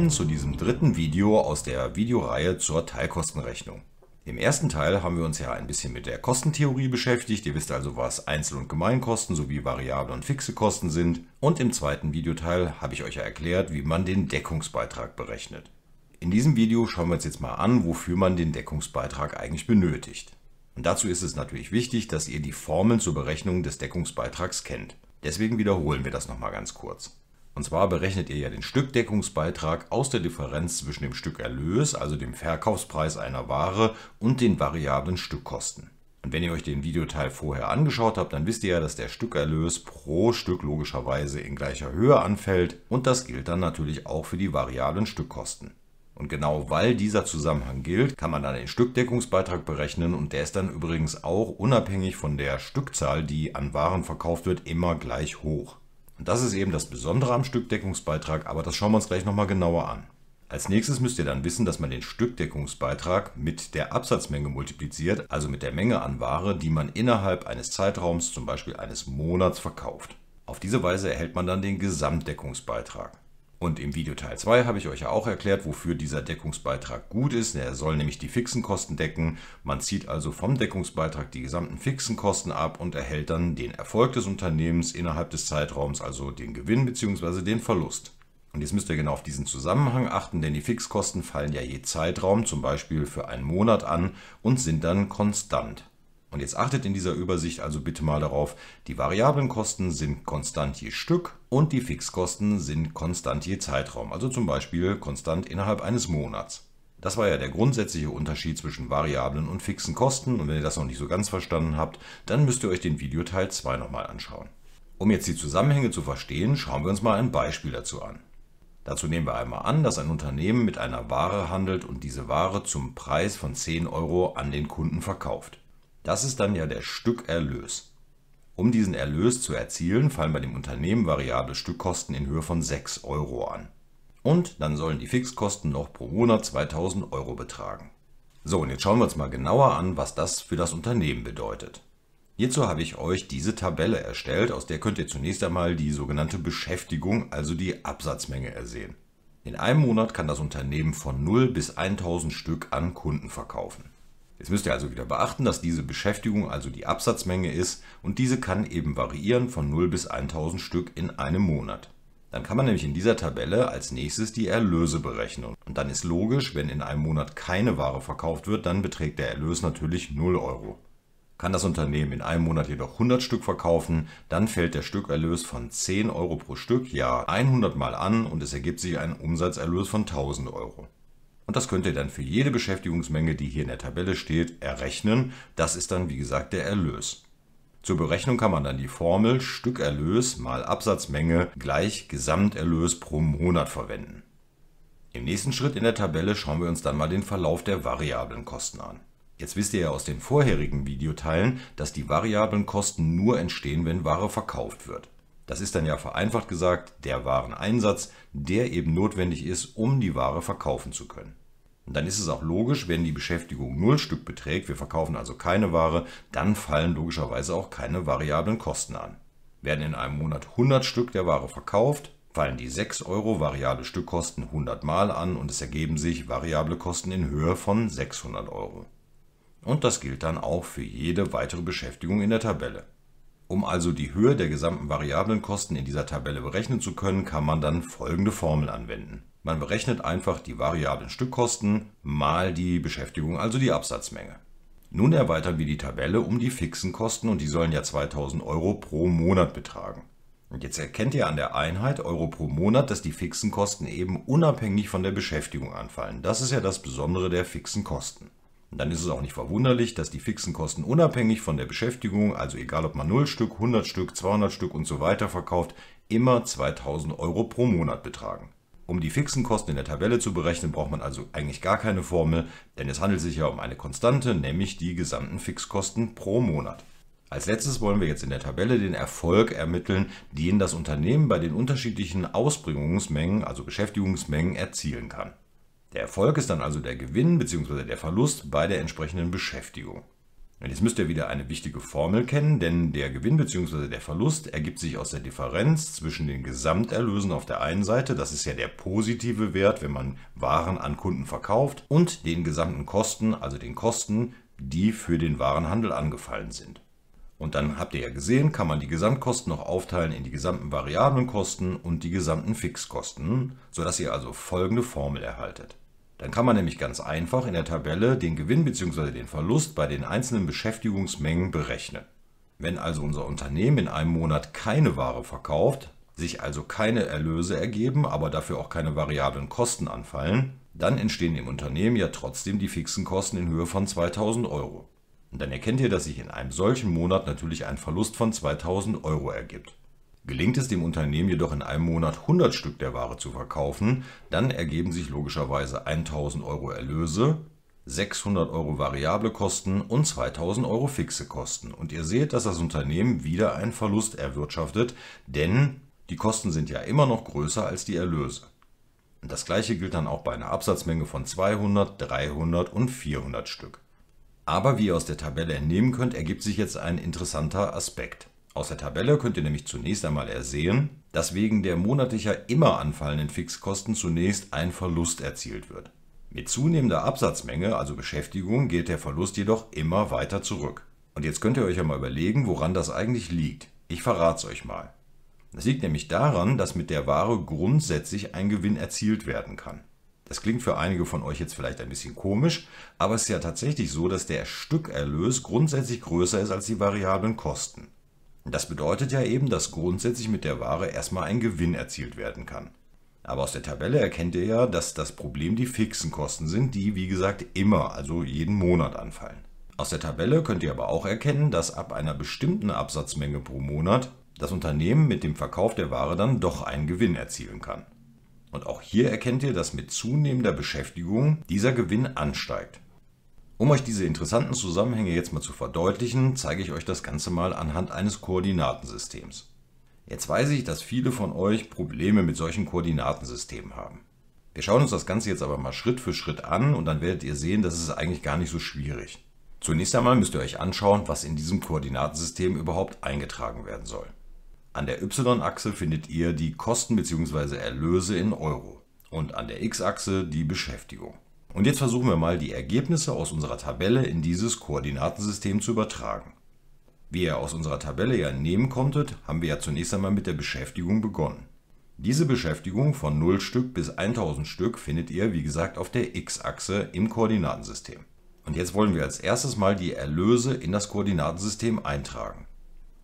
willkommen zu diesem dritten Video aus der Videoreihe zur Teilkostenrechnung. Im ersten Teil haben wir uns ja ein bisschen mit der Kostentheorie beschäftigt, ihr wisst also, was Einzel- und Gemeinkosten sowie variable und fixe Kosten sind und im zweiten Videoteil habe ich euch ja erklärt, wie man den Deckungsbeitrag berechnet. In diesem Video schauen wir uns jetzt mal an, wofür man den Deckungsbeitrag eigentlich benötigt. Und dazu ist es natürlich wichtig, dass ihr die Formeln zur Berechnung des Deckungsbeitrags kennt. Deswegen wiederholen wir das nochmal ganz kurz. Und zwar berechnet ihr ja den Stückdeckungsbeitrag aus der Differenz zwischen dem Stückerlös, also dem Verkaufspreis einer Ware, und den variablen Stückkosten. Und wenn ihr euch den Videoteil vorher angeschaut habt, dann wisst ihr ja, dass der Stückerlös pro Stück logischerweise in gleicher Höhe anfällt und das gilt dann natürlich auch für die variablen Stückkosten. Und genau weil dieser Zusammenhang gilt, kann man dann den Stückdeckungsbeitrag berechnen und der ist dann übrigens auch unabhängig von der Stückzahl, die an Waren verkauft wird, immer gleich hoch. Und das ist eben das Besondere am Stückdeckungsbeitrag, aber das schauen wir uns gleich nochmal genauer an. Als nächstes müsst ihr dann wissen, dass man den Stückdeckungsbeitrag mit der Absatzmenge multipliziert, also mit der Menge an Ware, die man innerhalb eines Zeitraums, zum Beispiel eines Monats, verkauft. Auf diese Weise erhält man dann den Gesamtdeckungsbeitrag. Und im Video Teil 2 habe ich euch ja auch erklärt, wofür dieser Deckungsbeitrag gut ist. Er soll nämlich die fixen Kosten decken. Man zieht also vom Deckungsbeitrag die gesamten fixen Kosten ab und erhält dann den Erfolg des Unternehmens innerhalb des Zeitraums, also den Gewinn bzw. den Verlust. Und jetzt müsst ihr genau auf diesen Zusammenhang achten, denn die Fixkosten fallen ja je Zeitraum, zum Beispiel für einen Monat an, und sind dann konstant. Und jetzt achtet in dieser Übersicht also bitte mal darauf, die variablen Kosten sind konstant je Stück und die Fixkosten sind konstant je Zeitraum, also zum Beispiel konstant innerhalb eines Monats. Das war ja der grundsätzliche Unterschied zwischen variablen und fixen Kosten und wenn ihr das noch nicht so ganz verstanden habt, dann müsst ihr euch den Video Teil 2 nochmal anschauen. Um jetzt die Zusammenhänge zu verstehen, schauen wir uns mal ein Beispiel dazu an. Dazu nehmen wir einmal an, dass ein Unternehmen mit einer Ware handelt und diese Ware zum Preis von 10 Euro an den Kunden verkauft. Das ist dann ja der Stückerlös. Um diesen Erlös zu erzielen, fallen bei dem Unternehmen variable Stückkosten in Höhe von 6 Euro an. Und dann sollen die Fixkosten noch pro Monat 2000 Euro betragen. So, und jetzt schauen wir uns mal genauer an, was das für das Unternehmen bedeutet. Hierzu habe ich euch diese Tabelle erstellt, aus der könnt ihr zunächst einmal die sogenannte Beschäftigung, also die Absatzmenge, ersehen. In einem Monat kann das Unternehmen von 0 bis 1000 Stück an Kunden verkaufen. Jetzt müsst ihr also wieder beachten, dass diese Beschäftigung also die Absatzmenge ist und diese kann eben variieren von 0 bis 1000 Stück in einem Monat. Dann kann man nämlich in dieser Tabelle als nächstes die Erlöse berechnen. Und dann ist logisch, wenn in einem Monat keine Ware verkauft wird, dann beträgt der Erlös natürlich 0 Euro. Kann das Unternehmen in einem Monat jedoch 100 Stück verkaufen, dann fällt der Stückerlös von 10 Euro pro Stück ja 100 mal an und es ergibt sich ein Umsatzerlös von 1000 Euro. Und das könnt ihr dann für jede Beschäftigungsmenge, die hier in der Tabelle steht, errechnen. Das ist dann, wie gesagt, der Erlös. Zur Berechnung kann man dann die Formel Stückerlös mal Absatzmenge gleich Gesamterlös pro Monat verwenden. Im nächsten Schritt in der Tabelle schauen wir uns dann mal den Verlauf der variablen Kosten an. Jetzt wisst ihr ja aus den vorherigen Videoteilen, dass die variablen Kosten nur entstehen, wenn Ware verkauft wird. Das ist dann ja vereinfacht gesagt der Wareneinsatz, der eben notwendig ist, um die Ware verkaufen zu können. Und dann ist es auch logisch, wenn die Beschäftigung 0 Stück beträgt, wir verkaufen also keine Ware, dann fallen logischerweise auch keine variablen Kosten an. Werden in einem Monat 100 Stück der Ware verkauft, fallen die 6 Euro variable Stückkosten 100 Mal an und es ergeben sich variable Kosten in Höhe von 600 Euro. Und das gilt dann auch für jede weitere Beschäftigung in der Tabelle. Um also die Höhe der gesamten variablen Kosten in dieser Tabelle berechnen zu können, kann man dann folgende Formel anwenden. Man berechnet einfach die variablen Stückkosten mal die Beschäftigung, also die Absatzmenge. Nun erweitern wir die Tabelle um die fixen Kosten und die sollen ja 2000 Euro pro Monat betragen. Und jetzt erkennt ihr an der Einheit Euro pro Monat, dass die fixen Kosten eben unabhängig von der Beschäftigung anfallen. Das ist ja das Besondere der fixen Kosten. Und dann ist es auch nicht verwunderlich, dass die fixen Kosten unabhängig von der Beschäftigung, also egal ob man 0 Stück, 100 Stück, 200 Stück und so weiter verkauft, immer 2000 Euro pro Monat betragen. Um die fixen Kosten in der Tabelle zu berechnen, braucht man also eigentlich gar keine Formel, denn es handelt sich ja um eine Konstante, nämlich die gesamten Fixkosten pro Monat. Als letztes wollen wir jetzt in der Tabelle den Erfolg ermitteln, den das Unternehmen bei den unterschiedlichen Ausbringungsmengen, also Beschäftigungsmengen, erzielen kann. Der Erfolg ist dann also der Gewinn bzw. der Verlust bei der entsprechenden Beschäftigung. Jetzt müsst ihr wieder eine wichtige Formel kennen, denn der Gewinn bzw. der Verlust ergibt sich aus der Differenz zwischen den Gesamterlösen auf der einen Seite, das ist ja der positive Wert, wenn man Waren an Kunden verkauft, und den gesamten Kosten, also den Kosten, die für den Warenhandel angefallen sind. Und dann habt ihr ja gesehen, kann man die Gesamtkosten noch aufteilen in die gesamten variablen Kosten und die gesamten Fixkosten, sodass ihr also folgende Formel erhaltet. Dann kann man nämlich ganz einfach in der Tabelle den Gewinn bzw. den Verlust bei den einzelnen Beschäftigungsmengen berechnen. Wenn also unser Unternehmen in einem Monat keine Ware verkauft, sich also keine Erlöse ergeben, aber dafür auch keine variablen Kosten anfallen, dann entstehen im Unternehmen ja trotzdem die fixen Kosten in Höhe von 2000 Euro. Und dann erkennt ihr, dass sich in einem solchen Monat natürlich ein Verlust von 2000 Euro ergibt. Gelingt es dem Unternehmen jedoch in einem Monat 100 Stück der Ware zu verkaufen, dann ergeben sich logischerweise 1000 Euro Erlöse, 600 Euro variable Kosten und 2000 Euro fixe Kosten. Und ihr seht, dass das Unternehmen wieder einen Verlust erwirtschaftet, denn die Kosten sind ja immer noch größer als die Erlöse. Und das gleiche gilt dann auch bei einer Absatzmenge von 200, 300 und 400 Stück. Aber wie ihr aus der Tabelle entnehmen könnt, ergibt sich jetzt ein interessanter Aspekt. Aus der Tabelle könnt ihr nämlich zunächst einmal ersehen, dass wegen der monatlicher immer anfallenden Fixkosten zunächst ein Verlust erzielt wird. Mit zunehmender Absatzmenge, also Beschäftigung, geht der Verlust jedoch immer weiter zurück. Und jetzt könnt ihr euch einmal überlegen, woran das eigentlich liegt. Ich verrate es euch mal. Das liegt nämlich daran, dass mit der Ware grundsätzlich ein Gewinn erzielt werden kann. Das klingt für einige von euch jetzt vielleicht ein bisschen komisch, aber es ist ja tatsächlich so, dass der Stückerlös grundsätzlich größer ist als die variablen Kosten. Das bedeutet ja eben, dass grundsätzlich mit der Ware erstmal ein Gewinn erzielt werden kann. Aber aus der Tabelle erkennt ihr ja, dass das Problem die fixen Kosten sind, die wie gesagt immer, also jeden Monat anfallen. Aus der Tabelle könnt ihr aber auch erkennen, dass ab einer bestimmten Absatzmenge pro Monat das Unternehmen mit dem Verkauf der Ware dann doch einen Gewinn erzielen kann. Und auch hier erkennt ihr, dass mit zunehmender Beschäftigung dieser Gewinn ansteigt. Um euch diese interessanten Zusammenhänge jetzt mal zu verdeutlichen, zeige ich euch das Ganze mal anhand eines Koordinatensystems. Jetzt weiß ich, dass viele von euch Probleme mit solchen Koordinatensystemen haben. Wir schauen uns das Ganze jetzt aber mal Schritt für Schritt an und dann werdet ihr sehen, dass es eigentlich gar nicht so schwierig. Zunächst einmal müsst ihr euch anschauen, was in diesem Koordinatensystem überhaupt eingetragen werden soll. An der Y-Achse findet ihr die Kosten bzw. Erlöse in Euro und an der X-Achse die Beschäftigung. Und jetzt versuchen wir mal, die Ergebnisse aus unserer Tabelle in dieses Koordinatensystem zu übertragen. Wie ihr aus unserer Tabelle ja entnehmen konntet, haben wir ja zunächst einmal mit der Beschäftigung begonnen. Diese Beschäftigung von 0 Stück bis 1000 Stück findet ihr, wie gesagt, auf der x-Achse im Koordinatensystem. Und jetzt wollen wir als erstes mal die Erlöse in das Koordinatensystem eintragen.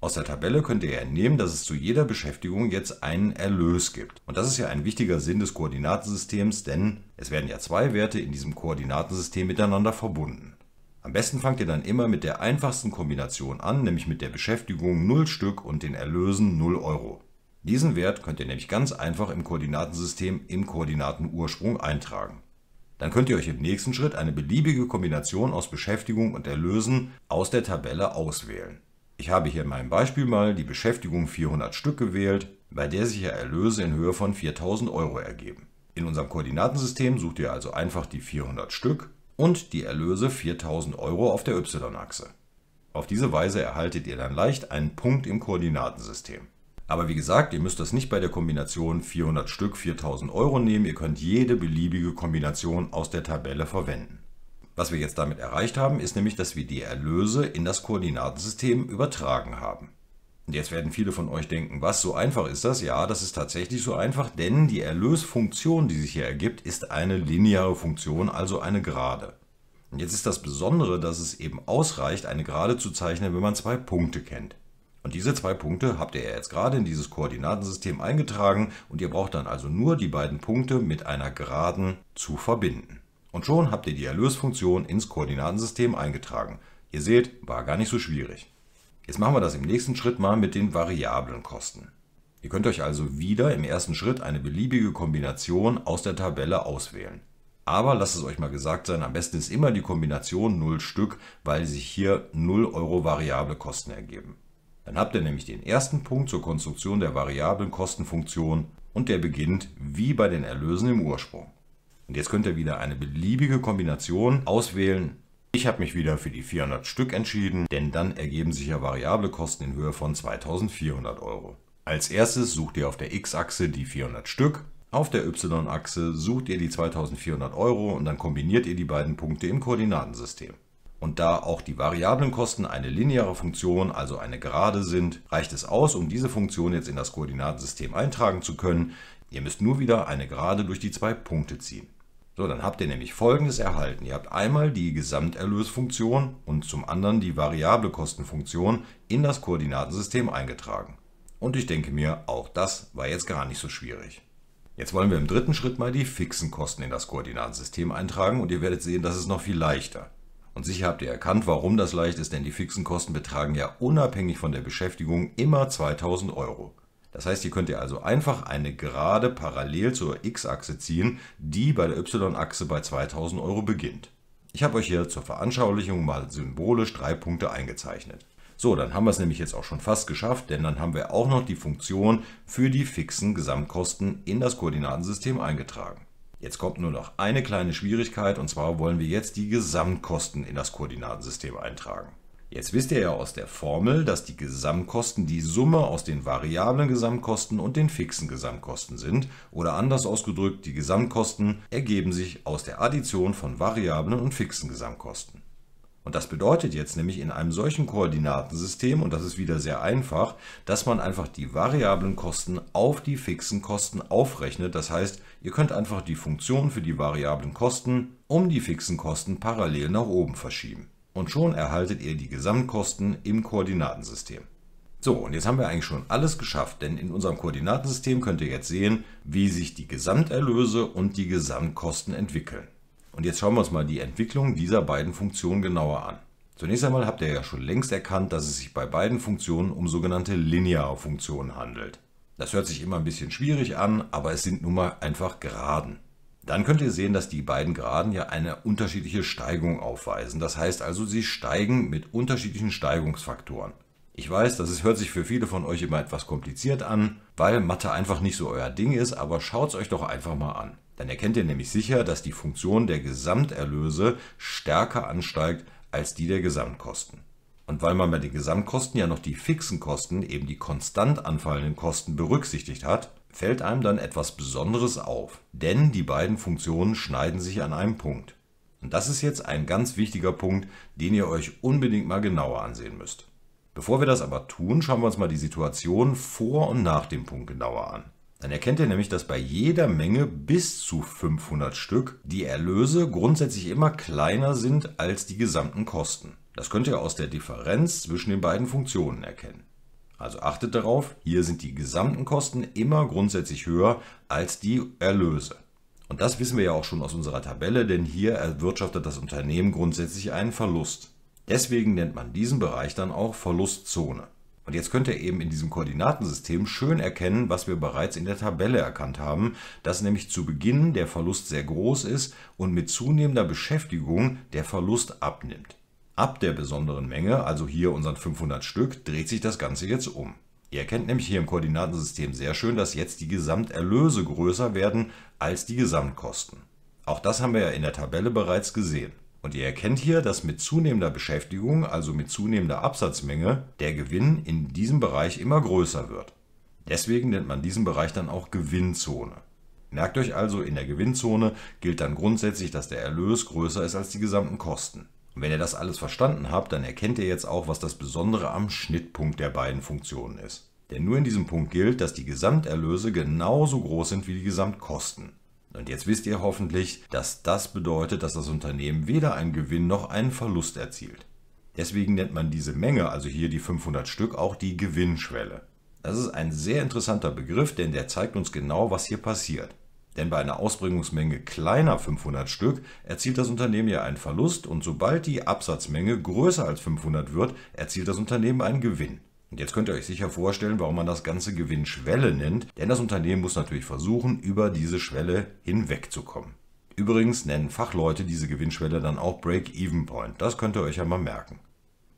Aus der Tabelle könnt ihr entnehmen, dass es zu jeder Beschäftigung jetzt einen Erlös gibt. Und das ist ja ein wichtiger Sinn des Koordinatensystems, denn es werden ja zwei Werte in diesem Koordinatensystem miteinander verbunden. Am besten fangt ihr dann immer mit der einfachsten Kombination an, nämlich mit der Beschäftigung 0 Stück und den Erlösen 0 Euro. Diesen Wert könnt ihr nämlich ganz einfach im Koordinatensystem im Koordinatenursprung eintragen. Dann könnt ihr euch im nächsten Schritt eine beliebige Kombination aus Beschäftigung und Erlösen aus der Tabelle auswählen. Ich habe hier in meinem Beispiel mal die Beschäftigung 400 Stück gewählt, bei der sich ja Erlöse in Höhe von 4000 Euro ergeben. In unserem Koordinatensystem sucht ihr also einfach die 400 Stück und die Erlöse 4000 Euro auf der y-Achse. Auf diese Weise erhaltet ihr dann leicht einen Punkt im Koordinatensystem. Aber wie gesagt, ihr müsst das nicht bei der Kombination 400 Stück 4000 Euro nehmen, ihr könnt jede beliebige Kombination aus der Tabelle verwenden. Was wir jetzt damit erreicht haben, ist nämlich, dass wir die Erlöse in das Koordinatensystem übertragen haben. Und jetzt werden viele von euch denken, was, so einfach ist das? Ja, das ist tatsächlich so einfach, denn die Erlösfunktion, die sich hier ergibt, ist eine lineare Funktion, also eine Gerade. Und jetzt ist das Besondere, dass es eben ausreicht, eine Gerade zu zeichnen, wenn man zwei Punkte kennt. Und diese zwei Punkte habt ihr ja jetzt gerade in dieses Koordinatensystem eingetragen und ihr braucht dann also nur die beiden Punkte mit einer Geraden zu verbinden. Und schon habt ihr die Erlösfunktion ins Koordinatensystem eingetragen. Ihr seht, war gar nicht so schwierig. Jetzt machen wir das im nächsten Schritt mal mit den variablen Kosten. Ihr könnt euch also wieder im ersten Schritt eine beliebige Kombination aus der Tabelle auswählen. Aber lasst es euch mal gesagt sein, am besten ist immer die Kombination 0 Stück, weil sich hier 0 Euro variable Kosten ergeben. Dann habt ihr nämlich den ersten Punkt zur Konstruktion der variablen Kostenfunktion und der beginnt wie bei den Erlösen im Ursprung. Und jetzt könnt ihr wieder eine beliebige Kombination auswählen. Ich habe mich wieder für die 400 Stück entschieden, denn dann ergeben sich ja variable Kosten in Höhe von 2400 Euro. Als erstes sucht ihr auf der X-Achse die 400 Stück, auf der Y-Achse sucht ihr die 2400 Euro und dann kombiniert ihr die beiden Punkte im Koordinatensystem. Und da auch die variablen Kosten eine lineare Funktion, also eine Gerade sind, reicht es aus, um diese Funktion jetzt in das Koordinatensystem eintragen zu können. Ihr müsst nur wieder eine Gerade durch die zwei Punkte ziehen. So, dann habt ihr nämlich folgendes erhalten. Ihr habt einmal die Gesamterlösfunktion und zum anderen die variable Kostenfunktion in das Koordinatensystem eingetragen. Und ich denke mir, auch das war jetzt gar nicht so schwierig. Jetzt wollen wir im dritten Schritt mal die fixen Kosten in das Koordinatensystem eintragen und ihr werdet sehen, das ist noch viel leichter. Und sicher habt ihr erkannt, warum das leicht ist, denn die fixen Kosten betragen ja unabhängig von der Beschäftigung immer 2000 Euro. Das heißt, hier könnt ihr also einfach eine Gerade parallel zur x-Achse ziehen, die bei der y-Achse bei 2000 Euro beginnt. Ich habe euch hier zur Veranschaulichung mal symbolisch drei Punkte eingezeichnet. So, dann haben wir es nämlich jetzt auch schon fast geschafft, denn dann haben wir auch noch die Funktion für die fixen Gesamtkosten in das Koordinatensystem eingetragen. Jetzt kommt nur noch eine kleine Schwierigkeit und zwar wollen wir jetzt die Gesamtkosten in das Koordinatensystem eintragen. Jetzt wisst ihr ja aus der Formel, dass die Gesamtkosten die Summe aus den variablen Gesamtkosten und den fixen Gesamtkosten sind. Oder anders ausgedrückt, die Gesamtkosten ergeben sich aus der Addition von variablen und fixen Gesamtkosten. Und das bedeutet jetzt nämlich in einem solchen Koordinatensystem, und das ist wieder sehr einfach, dass man einfach die variablen Kosten auf die fixen Kosten aufrechnet. Das heißt, ihr könnt einfach die Funktion für die variablen Kosten um die fixen Kosten parallel nach oben verschieben. Und schon erhaltet ihr die Gesamtkosten im Koordinatensystem. So, und jetzt haben wir eigentlich schon alles geschafft, denn in unserem Koordinatensystem könnt ihr jetzt sehen, wie sich die Gesamterlöse und die Gesamtkosten entwickeln. Und jetzt schauen wir uns mal die Entwicklung dieser beiden Funktionen genauer an. Zunächst einmal habt ihr ja schon längst erkannt, dass es sich bei beiden Funktionen um sogenannte lineare Funktionen handelt. Das hört sich immer ein bisschen schwierig an, aber es sind nun mal einfach Geraden dann könnt ihr sehen, dass die beiden Graden ja eine unterschiedliche Steigung aufweisen. Das heißt also, sie steigen mit unterschiedlichen Steigungsfaktoren. Ich weiß, das hört sich für viele von euch immer etwas kompliziert an, weil Mathe einfach nicht so euer Ding ist, aber schaut es euch doch einfach mal an. Dann erkennt ihr nämlich sicher, dass die Funktion der Gesamterlöse stärker ansteigt als die der Gesamtkosten. Und weil man bei den Gesamtkosten ja noch die fixen Kosten, eben die konstant anfallenden Kosten berücksichtigt hat, fällt einem dann etwas Besonderes auf, denn die beiden Funktionen schneiden sich an einem Punkt. Und das ist jetzt ein ganz wichtiger Punkt, den ihr euch unbedingt mal genauer ansehen müsst. Bevor wir das aber tun, schauen wir uns mal die Situation vor und nach dem Punkt genauer an. Dann erkennt ihr nämlich, dass bei jeder Menge bis zu 500 Stück die Erlöse grundsätzlich immer kleiner sind als die gesamten Kosten. Das könnt ihr aus der Differenz zwischen den beiden Funktionen erkennen. Also achtet darauf, hier sind die gesamten Kosten immer grundsätzlich höher als die Erlöse. Und das wissen wir ja auch schon aus unserer Tabelle, denn hier erwirtschaftet das Unternehmen grundsätzlich einen Verlust. Deswegen nennt man diesen Bereich dann auch Verlustzone. Und jetzt könnt ihr eben in diesem Koordinatensystem schön erkennen, was wir bereits in der Tabelle erkannt haben, dass nämlich zu Beginn der Verlust sehr groß ist und mit zunehmender Beschäftigung der Verlust abnimmt. Ab der besonderen Menge, also hier unseren 500 Stück, dreht sich das Ganze jetzt um. Ihr erkennt nämlich hier im Koordinatensystem sehr schön, dass jetzt die Gesamterlöse größer werden als die Gesamtkosten. Auch das haben wir ja in der Tabelle bereits gesehen. Und ihr erkennt hier, dass mit zunehmender Beschäftigung, also mit zunehmender Absatzmenge, der Gewinn in diesem Bereich immer größer wird. Deswegen nennt man diesen Bereich dann auch Gewinnzone. Merkt euch also, in der Gewinnzone gilt dann grundsätzlich, dass der Erlös größer ist als die gesamten Kosten. Und wenn ihr das alles verstanden habt, dann erkennt ihr jetzt auch, was das Besondere am Schnittpunkt der beiden Funktionen ist. Denn nur in diesem Punkt gilt, dass die Gesamterlöse genauso groß sind wie die Gesamtkosten. Und jetzt wisst ihr hoffentlich, dass das bedeutet, dass das Unternehmen weder einen Gewinn noch einen Verlust erzielt. Deswegen nennt man diese Menge, also hier die 500 Stück, auch die Gewinnschwelle. Das ist ein sehr interessanter Begriff, denn der zeigt uns genau, was hier passiert. Denn bei einer Ausbringungsmenge kleiner 500 Stück erzielt das Unternehmen ja einen Verlust und sobald die Absatzmenge größer als 500 wird, erzielt das Unternehmen einen Gewinn. Und jetzt könnt ihr euch sicher vorstellen, warum man das Ganze Gewinnschwelle nennt, denn das Unternehmen muss natürlich versuchen, über diese Schwelle hinwegzukommen. Übrigens nennen Fachleute diese Gewinnschwelle dann auch Break-Even-Point. Das könnt ihr euch ja mal merken.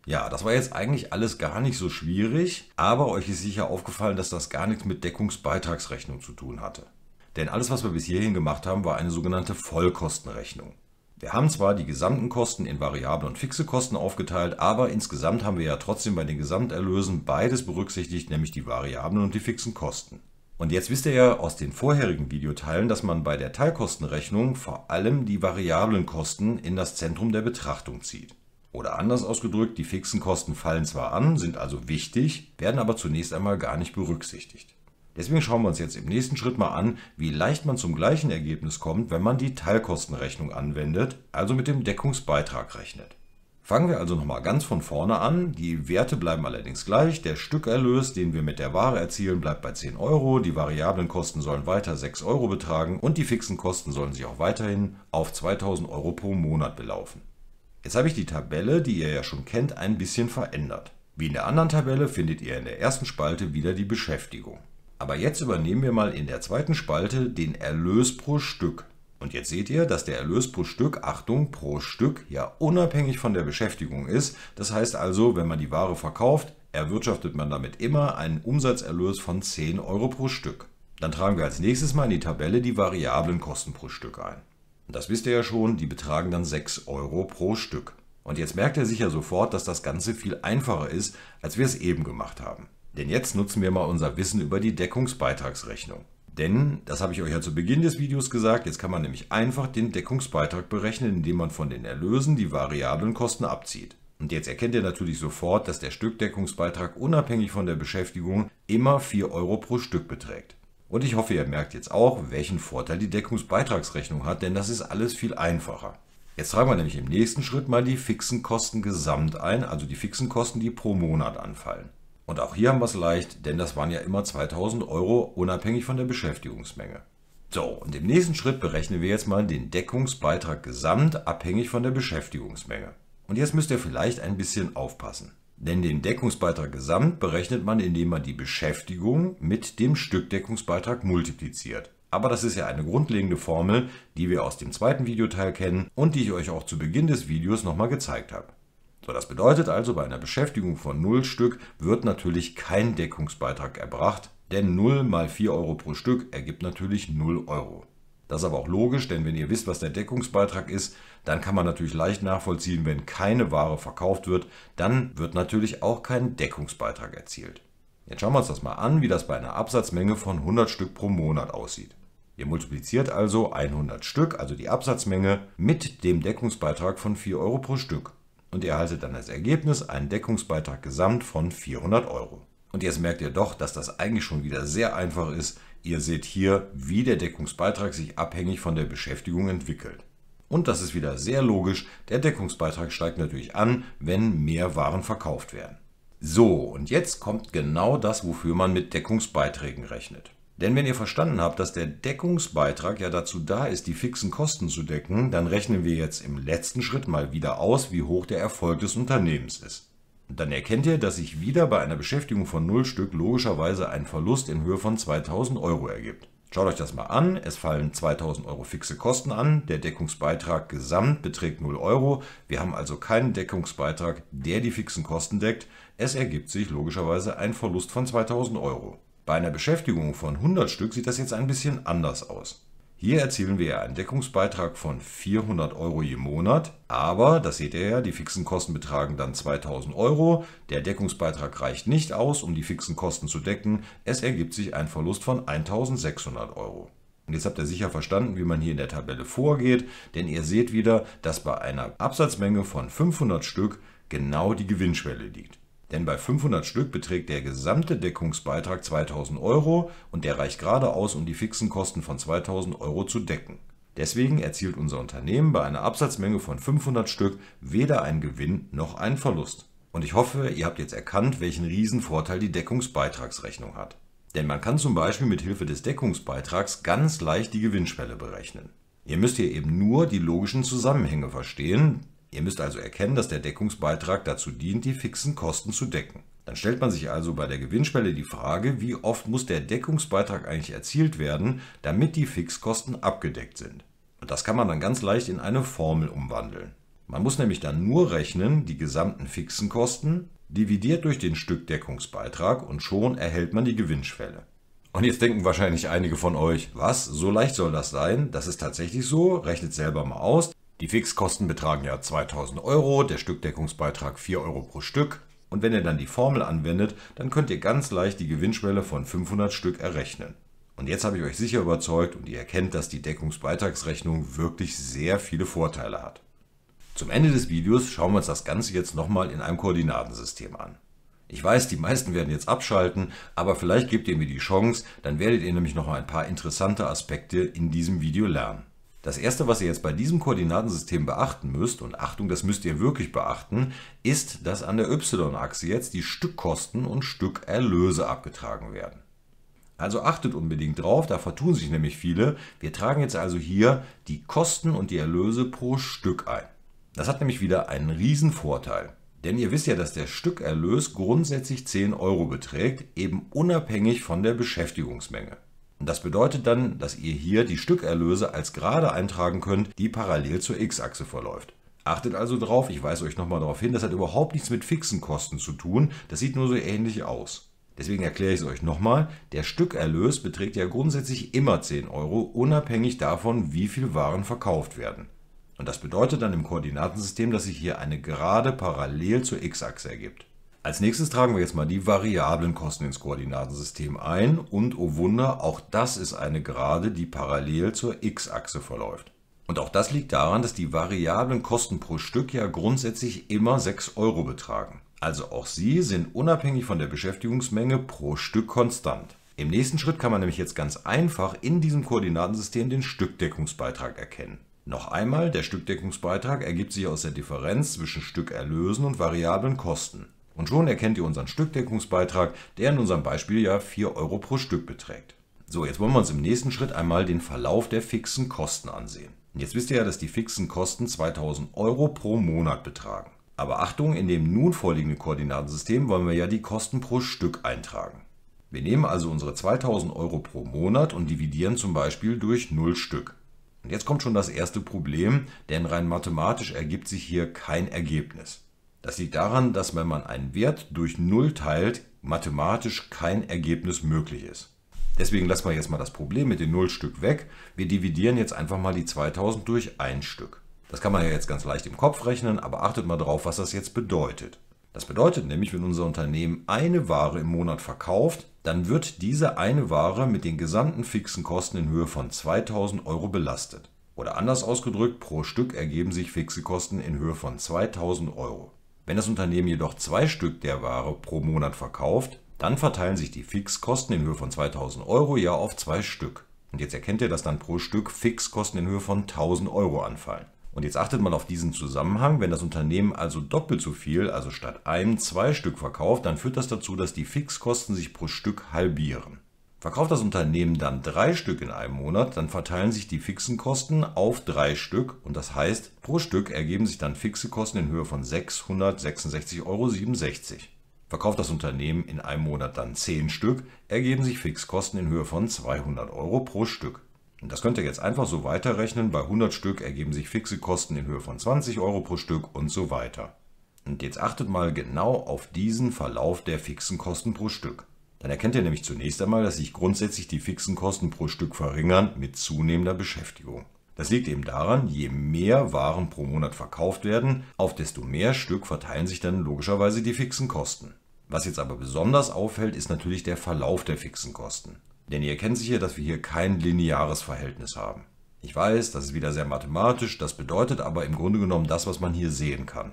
Ja, das war jetzt eigentlich alles gar nicht so schwierig, aber euch ist sicher aufgefallen, dass das gar nichts mit Deckungsbeitragsrechnung zu tun hatte. Denn alles, was wir bis hierhin gemacht haben, war eine sogenannte Vollkostenrechnung. Wir haben zwar die gesamten Kosten in variable und fixe Kosten aufgeteilt, aber insgesamt haben wir ja trotzdem bei den Gesamterlösen beides berücksichtigt, nämlich die variablen und die fixen Kosten. Und jetzt wisst ihr ja aus den vorherigen Videoteilen, dass man bei der Teilkostenrechnung vor allem die variablen Kosten in das Zentrum der Betrachtung zieht. Oder anders ausgedrückt, die fixen Kosten fallen zwar an, sind also wichtig, werden aber zunächst einmal gar nicht berücksichtigt. Deswegen schauen wir uns jetzt im nächsten Schritt mal an, wie leicht man zum gleichen Ergebnis kommt, wenn man die Teilkostenrechnung anwendet, also mit dem Deckungsbeitrag rechnet. Fangen wir also nochmal ganz von vorne an. Die Werte bleiben allerdings gleich. Der Stückerlös, den wir mit der Ware erzielen, bleibt bei 10 Euro. Die variablen Kosten sollen weiter 6 Euro betragen und die fixen Kosten sollen sich auch weiterhin auf 2000 Euro pro Monat belaufen. Jetzt habe ich die Tabelle, die ihr ja schon kennt, ein bisschen verändert. Wie in der anderen Tabelle findet ihr in der ersten Spalte wieder die Beschäftigung. Aber jetzt übernehmen wir mal in der zweiten Spalte den Erlös pro Stück. Und jetzt seht ihr, dass der Erlös pro Stück, Achtung, pro Stück ja unabhängig von der Beschäftigung ist. Das heißt also, wenn man die Ware verkauft, erwirtschaftet man damit immer einen Umsatzerlös von 10 Euro pro Stück. Dann tragen wir als nächstes mal in die Tabelle die variablen Kosten pro Stück ein. Und das wisst ihr ja schon, die betragen dann 6 Euro pro Stück. Und jetzt merkt ihr sicher sofort, dass das Ganze viel einfacher ist, als wir es eben gemacht haben. Denn jetzt nutzen wir mal unser Wissen über die Deckungsbeitragsrechnung. Denn, das habe ich euch ja zu Beginn des Videos gesagt, jetzt kann man nämlich einfach den Deckungsbeitrag berechnen, indem man von den Erlösen die variablen Kosten abzieht. Und jetzt erkennt ihr natürlich sofort, dass der Stückdeckungsbeitrag unabhängig von der Beschäftigung immer 4 Euro pro Stück beträgt. Und ich hoffe, ihr merkt jetzt auch, welchen Vorteil die Deckungsbeitragsrechnung hat, denn das ist alles viel einfacher. Jetzt tragen wir nämlich im nächsten Schritt mal die fixen Kosten gesamt ein, also die fixen Kosten, die pro Monat anfallen. Und auch hier haben wir es leicht, denn das waren ja immer 2000 Euro unabhängig von der Beschäftigungsmenge. So, und im nächsten Schritt berechnen wir jetzt mal den Deckungsbeitrag gesamt abhängig von der Beschäftigungsmenge. Und jetzt müsst ihr vielleicht ein bisschen aufpassen. Denn den Deckungsbeitrag gesamt berechnet man, indem man die Beschäftigung mit dem Stückdeckungsbeitrag multipliziert. Aber das ist ja eine grundlegende Formel, die wir aus dem zweiten Videoteil kennen und die ich euch auch zu Beginn des Videos nochmal gezeigt habe. So, das bedeutet also, bei einer Beschäftigung von 0 Stück wird natürlich kein Deckungsbeitrag erbracht, denn 0 mal 4 Euro pro Stück ergibt natürlich 0 Euro. Das ist aber auch logisch, denn wenn ihr wisst, was der Deckungsbeitrag ist, dann kann man natürlich leicht nachvollziehen, wenn keine Ware verkauft wird, dann wird natürlich auch kein Deckungsbeitrag erzielt. Jetzt schauen wir uns das mal an, wie das bei einer Absatzmenge von 100 Stück pro Monat aussieht. Ihr multipliziert also 100 Stück, also die Absatzmenge, mit dem Deckungsbeitrag von 4 Euro pro Stück und ihr erhaltet dann als Ergebnis einen Deckungsbeitrag gesamt von 400 Euro. Und jetzt merkt ihr doch, dass das eigentlich schon wieder sehr einfach ist. Ihr seht hier, wie der Deckungsbeitrag sich abhängig von der Beschäftigung entwickelt. Und das ist wieder sehr logisch, der Deckungsbeitrag steigt natürlich an, wenn mehr Waren verkauft werden. So, und jetzt kommt genau das, wofür man mit Deckungsbeiträgen rechnet. Denn wenn ihr verstanden habt, dass der Deckungsbeitrag ja dazu da ist, die fixen Kosten zu decken, dann rechnen wir jetzt im letzten Schritt mal wieder aus, wie hoch der Erfolg des Unternehmens ist. Dann erkennt ihr, dass sich wieder bei einer Beschäftigung von 0 Stück logischerweise ein Verlust in Höhe von 2000 Euro ergibt. Schaut euch das mal an, es fallen 2000 Euro fixe Kosten an, der Deckungsbeitrag gesamt beträgt 0 Euro, wir haben also keinen Deckungsbeitrag, der die fixen Kosten deckt, es ergibt sich logischerweise ein Verlust von 2000 Euro. Bei einer Beschäftigung von 100 Stück sieht das jetzt ein bisschen anders aus. Hier erzielen wir einen Deckungsbeitrag von 400 Euro je Monat, aber, das seht ihr ja, die fixen Kosten betragen dann 2000 Euro, der Deckungsbeitrag reicht nicht aus, um die fixen Kosten zu decken, es ergibt sich ein Verlust von 1600 Euro. Und jetzt habt ihr sicher verstanden, wie man hier in der Tabelle vorgeht, denn ihr seht wieder, dass bei einer Absatzmenge von 500 Stück genau die Gewinnschwelle liegt. Denn bei 500 Stück beträgt der gesamte Deckungsbeitrag 2000 Euro und der reicht gerade aus, um die fixen Kosten von 2000 Euro zu decken. Deswegen erzielt unser Unternehmen bei einer Absatzmenge von 500 Stück weder einen Gewinn noch einen Verlust. Und ich hoffe, ihr habt jetzt erkannt, welchen Riesenvorteil die Deckungsbeitragsrechnung hat. Denn man kann zum Beispiel mit Hilfe des Deckungsbeitrags ganz leicht die Gewinnschwelle berechnen. Ihr müsst hier eben nur die logischen Zusammenhänge verstehen, Ihr müsst also erkennen, dass der Deckungsbeitrag dazu dient, die fixen Kosten zu decken. Dann stellt man sich also bei der Gewinnschwelle die Frage, wie oft muss der Deckungsbeitrag eigentlich erzielt werden, damit die Fixkosten abgedeckt sind. Und das kann man dann ganz leicht in eine Formel umwandeln. Man muss nämlich dann nur rechnen, die gesamten fixen Kosten dividiert durch den Stückdeckungsbeitrag und schon erhält man die Gewinnschwelle. Und jetzt denken wahrscheinlich einige von euch, was, so leicht soll das sein? Das ist tatsächlich so, rechnet selber mal aus. Die Fixkosten betragen ja 2000 Euro, der Stückdeckungsbeitrag 4 Euro pro Stück. Und wenn ihr dann die Formel anwendet, dann könnt ihr ganz leicht die Gewinnschwelle von 500 Stück errechnen. Und jetzt habe ich euch sicher überzeugt und ihr erkennt, dass die Deckungsbeitragsrechnung wirklich sehr viele Vorteile hat. Zum Ende des Videos schauen wir uns das Ganze jetzt nochmal in einem Koordinatensystem an. Ich weiß, die meisten werden jetzt abschalten, aber vielleicht gebt ihr mir die Chance, dann werdet ihr nämlich noch ein paar interessante Aspekte in diesem Video lernen. Das erste, was ihr jetzt bei diesem Koordinatensystem beachten müsst, und Achtung, das müsst ihr wirklich beachten, ist, dass an der Y-Achse jetzt die Stückkosten und Stückerlöse abgetragen werden. Also achtet unbedingt drauf, da vertun sich nämlich viele. Wir tragen jetzt also hier die Kosten und die Erlöse pro Stück ein. Das hat nämlich wieder einen riesen Vorteil. Denn ihr wisst ja, dass der Stückerlös grundsätzlich 10 Euro beträgt, eben unabhängig von der Beschäftigungsmenge. Das bedeutet dann, dass ihr hier die Stückerlöse als Gerade eintragen könnt, die parallel zur x-Achse verläuft. Achtet also drauf, ich weise euch nochmal darauf hin, das hat überhaupt nichts mit fixen Kosten zu tun, das sieht nur so ähnlich aus. Deswegen erkläre ich es euch nochmal, der Stückerlös beträgt ja grundsätzlich immer 10 Euro, unabhängig davon, wie viel Waren verkauft werden. Und das bedeutet dann im Koordinatensystem, dass sich hier eine Gerade parallel zur x-Achse ergibt. Als nächstes tragen wir jetzt mal die variablen Kosten ins Koordinatensystem ein und oh Wunder, auch das ist eine Gerade, die parallel zur x-Achse verläuft. Und auch das liegt daran, dass die variablen Kosten pro Stück ja grundsätzlich immer 6 Euro betragen. Also auch sie sind unabhängig von der Beschäftigungsmenge pro Stück konstant. Im nächsten Schritt kann man nämlich jetzt ganz einfach in diesem Koordinatensystem den Stückdeckungsbeitrag erkennen. Noch einmal, der Stückdeckungsbeitrag ergibt sich aus der Differenz zwischen Stückerlösen und variablen Kosten. Und schon erkennt ihr unseren Stückdeckungsbeitrag, der in unserem Beispiel ja 4 Euro pro Stück beträgt. So, jetzt wollen wir uns im nächsten Schritt einmal den Verlauf der fixen Kosten ansehen. jetzt wisst ihr ja, dass die fixen Kosten 2000 Euro pro Monat betragen. Aber Achtung, in dem nun vorliegenden Koordinatensystem wollen wir ja die Kosten pro Stück eintragen. Wir nehmen also unsere 2000 Euro pro Monat und dividieren zum Beispiel durch 0 Stück. Und jetzt kommt schon das erste Problem, denn rein mathematisch ergibt sich hier kein Ergebnis. Das liegt daran, dass wenn man einen Wert durch 0 teilt, mathematisch kein Ergebnis möglich ist. Deswegen lassen wir jetzt mal das Problem mit den 0 Stück weg. Wir dividieren jetzt einfach mal die 2000 durch ein Stück. Das kann man ja jetzt ganz leicht im Kopf rechnen, aber achtet mal drauf, was das jetzt bedeutet. Das bedeutet nämlich, wenn unser Unternehmen eine Ware im Monat verkauft, dann wird diese eine Ware mit den gesamten fixen Kosten in Höhe von 2000 Euro belastet. Oder anders ausgedrückt, pro Stück ergeben sich fixe Kosten in Höhe von 2000 Euro. Wenn das Unternehmen jedoch zwei Stück der Ware pro Monat verkauft, dann verteilen sich die Fixkosten in Höhe von 2000 Euro ja auf zwei Stück. Und jetzt erkennt ihr, dass dann pro Stück Fixkosten in Höhe von 1000 Euro anfallen. Und jetzt achtet mal auf diesen Zusammenhang, wenn das Unternehmen also doppelt so viel, also statt einem zwei Stück verkauft, dann führt das dazu, dass die Fixkosten sich pro Stück halbieren. Verkauft das Unternehmen dann drei Stück in einem Monat, dann verteilen sich die fixen Kosten auf drei Stück und das heißt, pro Stück ergeben sich dann fixe Kosten in Höhe von 666,67 Euro. Verkauft das Unternehmen in einem Monat dann zehn Stück, ergeben sich Fixkosten in Höhe von 200 Euro pro Stück. Und das könnt ihr jetzt einfach so weiterrechnen. Bei 100 Stück ergeben sich fixe Kosten in Höhe von 20 Euro pro Stück und so weiter. Und jetzt achtet mal genau auf diesen Verlauf der fixen Kosten pro Stück. Dann erkennt ihr nämlich zunächst einmal, dass sich grundsätzlich die fixen Kosten pro Stück verringern mit zunehmender Beschäftigung. Das liegt eben daran, je mehr Waren pro Monat verkauft werden, auf desto mehr Stück verteilen sich dann logischerweise die fixen Kosten. Was jetzt aber besonders auffällt, ist natürlich der Verlauf der fixen Kosten. Denn ihr erkennt sicher, dass wir hier kein lineares Verhältnis haben. Ich weiß, das ist wieder sehr mathematisch, das bedeutet aber im Grunde genommen das, was man hier sehen kann.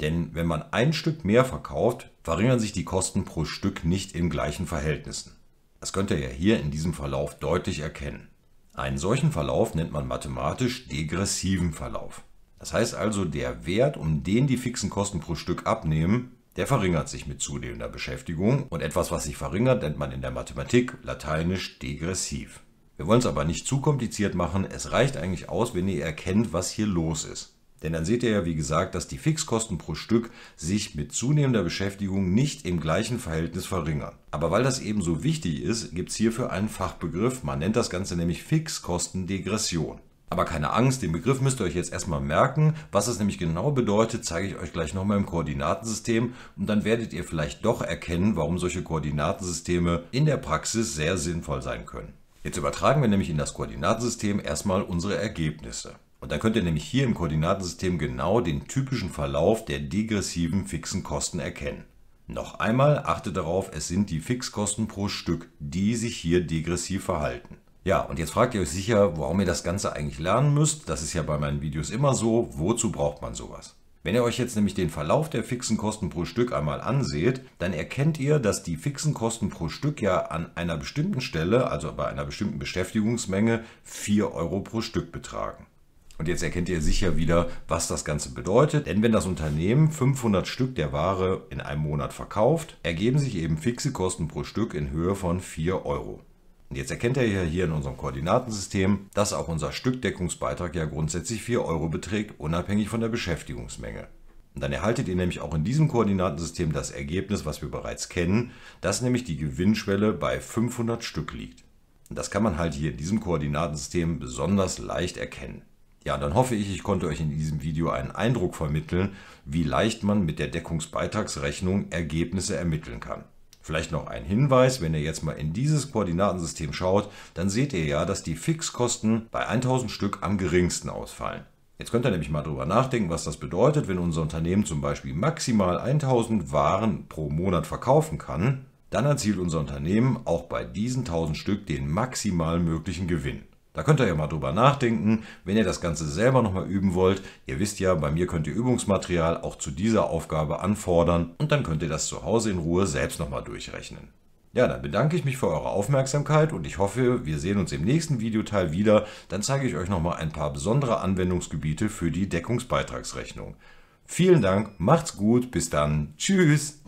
Denn wenn man ein Stück mehr verkauft, verringern sich die Kosten pro Stück nicht in gleichen Verhältnissen. Das könnt ihr ja hier in diesem Verlauf deutlich erkennen. Einen solchen Verlauf nennt man mathematisch degressiven Verlauf. Das heißt also, der Wert, um den die fixen Kosten pro Stück abnehmen, der verringert sich mit zunehmender Beschäftigung und etwas, was sich verringert, nennt man in der Mathematik lateinisch degressiv. Wir wollen es aber nicht zu kompliziert machen, es reicht eigentlich aus, wenn ihr erkennt, was hier los ist. Denn dann seht ihr ja, wie gesagt, dass die Fixkosten pro Stück sich mit zunehmender Beschäftigung nicht im gleichen Verhältnis verringern. Aber weil das eben so wichtig ist, gibt es hierfür einen Fachbegriff. Man nennt das Ganze nämlich Fixkostendegression. Aber keine Angst, den Begriff müsst ihr euch jetzt erstmal merken. Was es nämlich genau bedeutet, zeige ich euch gleich nochmal im Koordinatensystem und dann werdet ihr vielleicht doch erkennen, warum solche Koordinatensysteme in der Praxis sehr sinnvoll sein können. Jetzt übertragen wir nämlich in das Koordinatensystem erstmal unsere Ergebnisse. Und dann könnt ihr nämlich hier im Koordinatensystem genau den typischen Verlauf der degressiven fixen Kosten erkennen. Noch einmal achtet darauf, es sind die Fixkosten pro Stück, die sich hier degressiv verhalten. Ja, und jetzt fragt ihr euch sicher, warum ihr das Ganze eigentlich lernen müsst. Das ist ja bei meinen Videos immer so. Wozu braucht man sowas? Wenn ihr euch jetzt nämlich den Verlauf der fixen Kosten pro Stück einmal anseht, dann erkennt ihr, dass die fixen Kosten pro Stück ja an einer bestimmten Stelle, also bei einer bestimmten Beschäftigungsmenge, 4 Euro pro Stück betragen. Und jetzt erkennt ihr sicher wieder, was das Ganze bedeutet. Denn wenn das Unternehmen 500 Stück der Ware in einem Monat verkauft, ergeben sich eben fixe Kosten pro Stück in Höhe von 4 Euro. Und jetzt erkennt ihr ja hier in unserem Koordinatensystem, dass auch unser Stückdeckungsbeitrag ja grundsätzlich 4 Euro beträgt, unabhängig von der Beschäftigungsmenge. Und dann erhaltet ihr nämlich auch in diesem Koordinatensystem das Ergebnis, was wir bereits kennen, dass nämlich die Gewinnschwelle bei 500 Stück liegt. Und das kann man halt hier in diesem Koordinatensystem besonders leicht erkennen. Ja, dann hoffe ich, ich konnte euch in diesem Video einen Eindruck vermitteln, wie leicht man mit der Deckungsbeitragsrechnung Ergebnisse ermitteln kann. Vielleicht noch ein Hinweis, wenn ihr jetzt mal in dieses Koordinatensystem schaut, dann seht ihr ja, dass die Fixkosten bei 1000 Stück am geringsten ausfallen. Jetzt könnt ihr nämlich mal drüber nachdenken, was das bedeutet, wenn unser Unternehmen zum Beispiel maximal 1000 Waren pro Monat verkaufen kann, dann erzielt unser Unternehmen auch bei diesen 1000 Stück den maximal möglichen Gewinn. Da könnt ihr ja mal drüber nachdenken, wenn ihr das Ganze selber nochmal üben wollt. Ihr wisst ja, bei mir könnt ihr Übungsmaterial auch zu dieser Aufgabe anfordern und dann könnt ihr das zu Hause in Ruhe selbst nochmal durchrechnen. Ja, dann bedanke ich mich für eure Aufmerksamkeit und ich hoffe, wir sehen uns im nächsten Videoteil wieder. Dann zeige ich euch nochmal ein paar besondere Anwendungsgebiete für die Deckungsbeitragsrechnung. Vielen Dank, macht's gut, bis dann, tschüss!